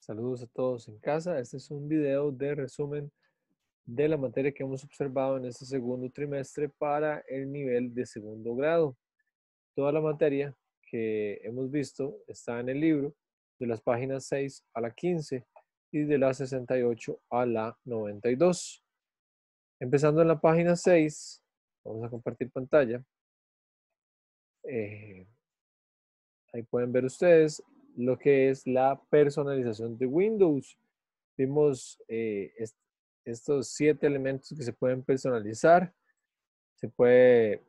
Saludos a todos en casa. Este es un video de resumen de la materia que hemos observado en este segundo trimestre para el nivel de segundo grado. Toda la materia que hemos visto está en el libro de las páginas 6 a la 15 y de la 68 a la 92. Empezando en la página 6, vamos a compartir pantalla. Eh, ahí pueden ver ustedes lo que es la personalización de Windows. Vimos eh, estos siete elementos que se pueden personalizar. Se puede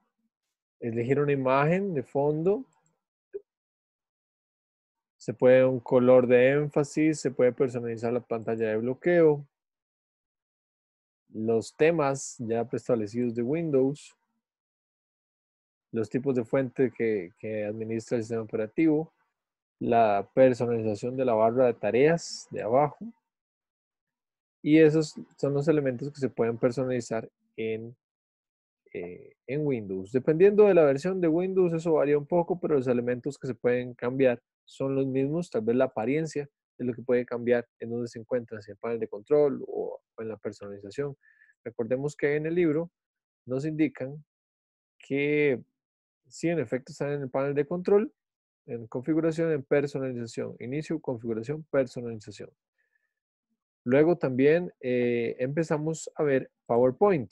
elegir una imagen de fondo. Se puede un color de énfasis, se puede personalizar la pantalla de bloqueo, los temas ya preestablecidos de Windows, los tipos de fuente que, que administra el sistema operativo, la personalización de la barra de tareas de abajo. Y esos son los elementos que se pueden personalizar en, eh, en Windows. Dependiendo de la versión de Windows, eso varía un poco, pero los elementos que se pueden cambiar son los mismos. Tal vez la apariencia es lo que puede cambiar en donde se encuentran, si en el panel de control o en la personalización. Recordemos que en el libro nos indican que si en efecto, están en el panel de control, en configuración, en personalización. Inicio, configuración, personalización. Luego también eh, empezamos a ver PowerPoint.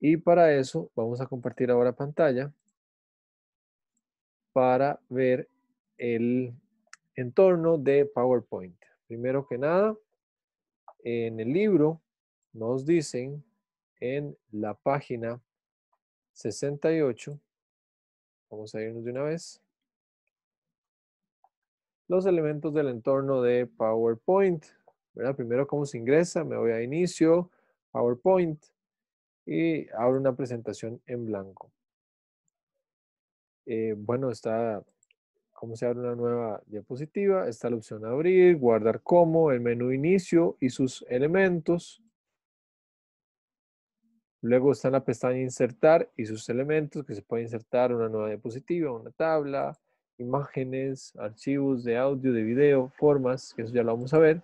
Y para eso vamos a compartir ahora pantalla para ver el entorno de PowerPoint. Primero que nada, en el libro nos dicen en la página 68 Vamos a irnos de una vez. Los elementos del entorno de PowerPoint. Primero, cómo se ingresa. Me voy a inicio, PowerPoint y abro una presentación en blanco. Eh, bueno, está cómo se abre una nueva diapositiva. Está la opción abrir, guardar como, el menú inicio y sus elementos. Luego está la pestaña insertar y sus elementos que se puede insertar una nueva diapositiva, una tabla, imágenes, archivos de audio, de video, formas, que eso ya lo vamos a ver.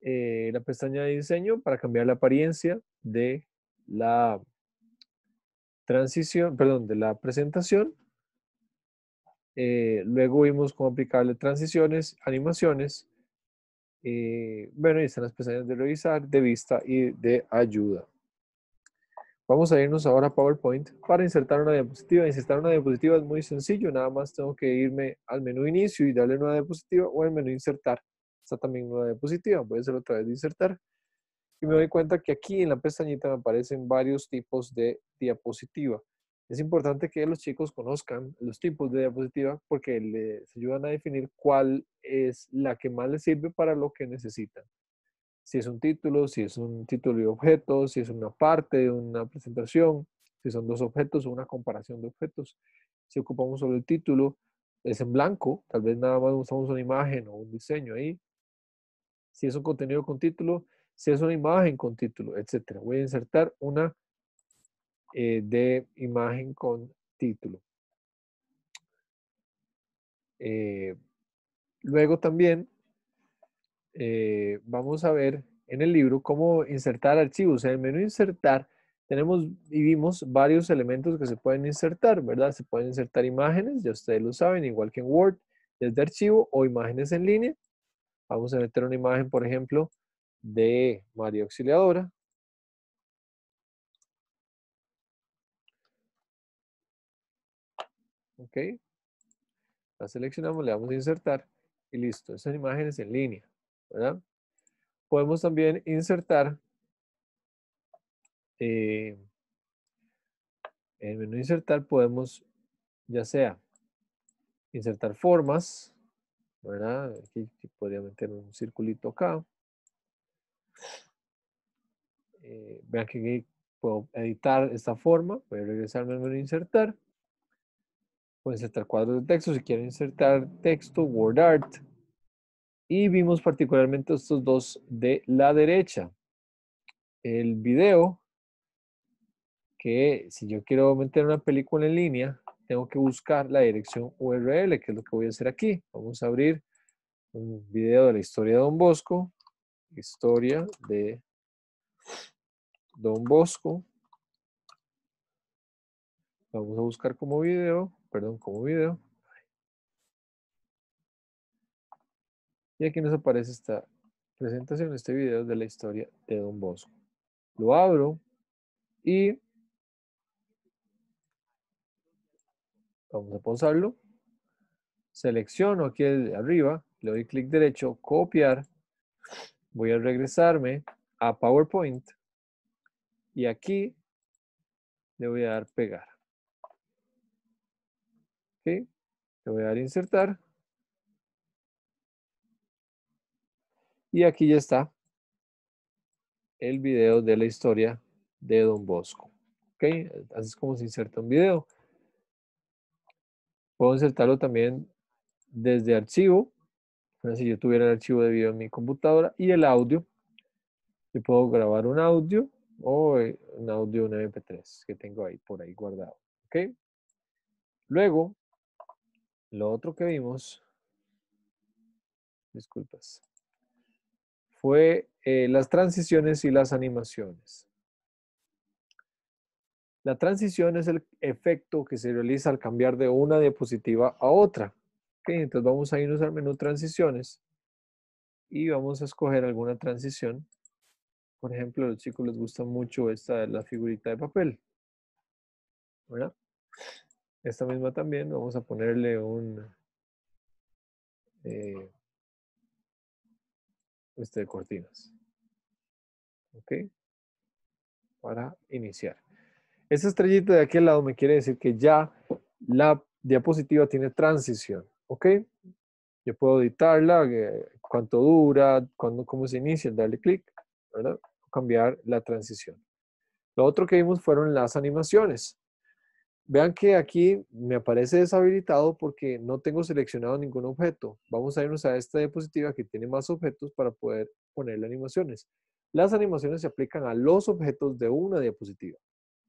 Eh, la pestaña de diseño para cambiar la apariencia de la transición, perdón, de la presentación. Eh, luego vimos cómo aplicarle transiciones, animaciones. Eh, bueno, y están las pestañas de revisar, de vista y de ayuda. Vamos a irnos ahora a PowerPoint para insertar una diapositiva. Insertar una diapositiva es muy sencillo, nada más tengo que irme al menú inicio y darle nueva diapositiva o al menú insertar. Está también nueva diapositiva, voy a hacer otra vez insertar. Y me doy cuenta que aquí en la pestañita me aparecen varios tipos de diapositiva. Es importante que los chicos conozcan los tipos de diapositiva porque les ayudan a definir cuál es la que más les sirve para lo que necesitan si es un título, si es un título y objeto, si es una parte de una presentación, si son dos objetos o una comparación de objetos. Si ocupamos solo el título, es en blanco, tal vez nada más usamos una imagen o un diseño ahí. Si es un contenido con título, si es una imagen con título, etc. Voy a insertar una eh, de imagen con título. Eh, luego también eh, vamos a ver en el libro cómo insertar archivos. En el menú insertar tenemos y vimos varios elementos que se pueden insertar, ¿verdad? Se pueden insertar imágenes, ya ustedes lo saben, igual que en Word, desde archivo o imágenes en línea. Vamos a meter una imagen, por ejemplo, de María Auxiliadora. Ok. La seleccionamos, le damos a insertar y listo. Esas imágenes en línea. Podemos también insertar eh, en el menú insertar podemos ya sea insertar formas, ¿verdad? Aquí, podría meter un circulito acá. Eh, vean que aquí puedo editar esta forma, voy a regresarme al menú insertar. Puedo insertar cuadros de texto, si quiero insertar texto, word art, y vimos particularmente estos dos de la derecha. El video, que si yo quiero meter una película en línea, tengo que buscar la dirección URL, que es lo que voy a hacer aquí. Vamos a abrir un video de la historia de Don Bosco. Historia de Don Bosco. Vamos a buscar como video, perdón, como video. Y aquí nos aparece esta presentación, este video de la historia de Don Bosco. Lo abro y vamos a pausarlo. Selecciono aquí arriba, le doy clic derecho, copiar. Voy a regresarme a PowerPoint y aquí le voy a dar pegar. ¿Ok? Le voy a dar insertar Y aquí ya está el video de la historia de Don Bosco. ¿Ok? Así es como se inserta un video. Puedo insertarlo también desde archivo. si yo tuviera el archivo de video en mi computadora y el audio. Yo puedo grabar un audio o eh, un audio, un MP3 que tengo ahí por ahí guardado. ¿Ok? Luego, lo otro que vimos, disculpas, fue eh, las transiciones y las animaciones. La transición es el efecto que se realiza al cambiar de una diapositiva a otra. entonces vamos a irnos al menú transiciones y vamos a escoger alguna transición. Por ejemplo, a los chicos les gusta mucho esta de la figurita de papel. ¿Verdad? Esta misma también, vamos a ponerle un... Eh, este, cortinas. ¿Ok? Para iniciar. Esta estrellita de aquel lado me quiere decir que ya la diapositiva tiene transición. ¿Ok? Yo puedo editarla, eh, cuánto dura, cómo se inicia, darle clic, ¿verdad? Cambiar la transición. Lo otro que vimos fueron las animaciones. Vean que aquí me aparece deshabilitado porque no tengo seleccionado ningún objeto. Vamos a irnos a esta diapositiva que tiene más objetos para poder ponerle animaciones. Las animaciones se aplican a los objetos de una diapositiva.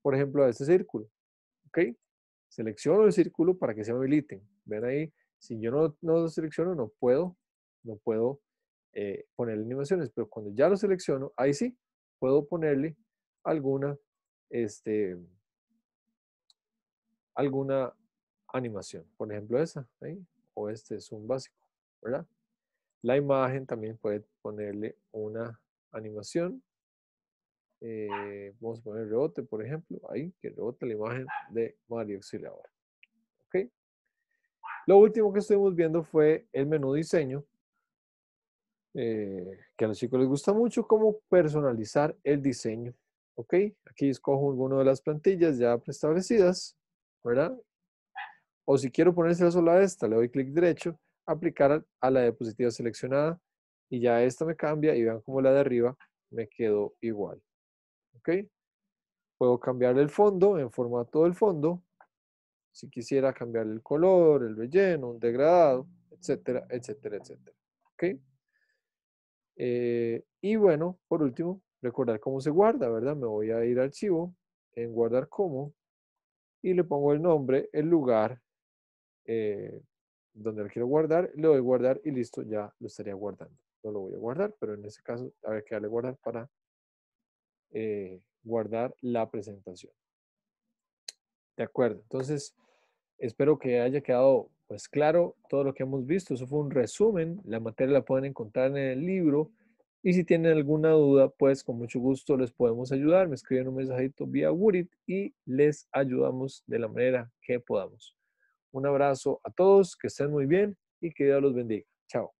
Por ejemplo, a este círculo. ¿Ok? Selecciono el círculo para que se habiliten. Ven ahí, si yo no, no lo selecciono, no puedo, no puedo eh, ponerle animaciones. Pero cuando ya lo selecciono, ahí sí, puedo ponerle alguna este, alguna animación. Por ejemplo, esa, o este es un básico, ¿verdad? La imagen también puede ponerle una animación. Eh, vamos a poner rebote, por ejemplo, ahí que rebote la imagen de Mario Auxiliador. ¿Ok? Lo último que estuvimos viendo fue el menú diseño, eh, que a los chicos les gusta mucho, cómo personalizar el diseño. ¿Ok? Aquí escojo alguna de las plantillas ya preestablecidas ¿verdad? O si quiero ponerse sola sola esta, le doy clic derecho, aplicar a la diapositiva seleccionada y ya esta me cambia y vean como la de arriba me quedó igual. ¿Ok? Puedo cambiar el fondo en formato del fondo. Si quisiera cambiar el color, el relleno, un degradado, etcétera, etcétera, etcétera. ¿Ok? Eh, y bueno, por último, recordar cómo se guarda, ¿verdad? Me voy a ir a archivo, en guardar como, y le pongo el nombre, el lugar eh, donde lo quiero guardar, le doy guardar y listo, ya lo estaría guardando. No lo voy a guardar, pero en ese caso a ver que darle guardar para eh, guardar la presentación. De acuerdo, entonces espero que haya quedado pues claro todo lo que hemos visto. Eso fue un resumen, la materia la pueden encontrar en el libro. Y si tienen alguna duda, pues con mucho gusto les podemos ayudar. Me escriben un mensajito vía Wurit y les ayudamos de la manera que podamos. Un abrazo a todos, que estén muy bien y que Dios los bendiga. Chao.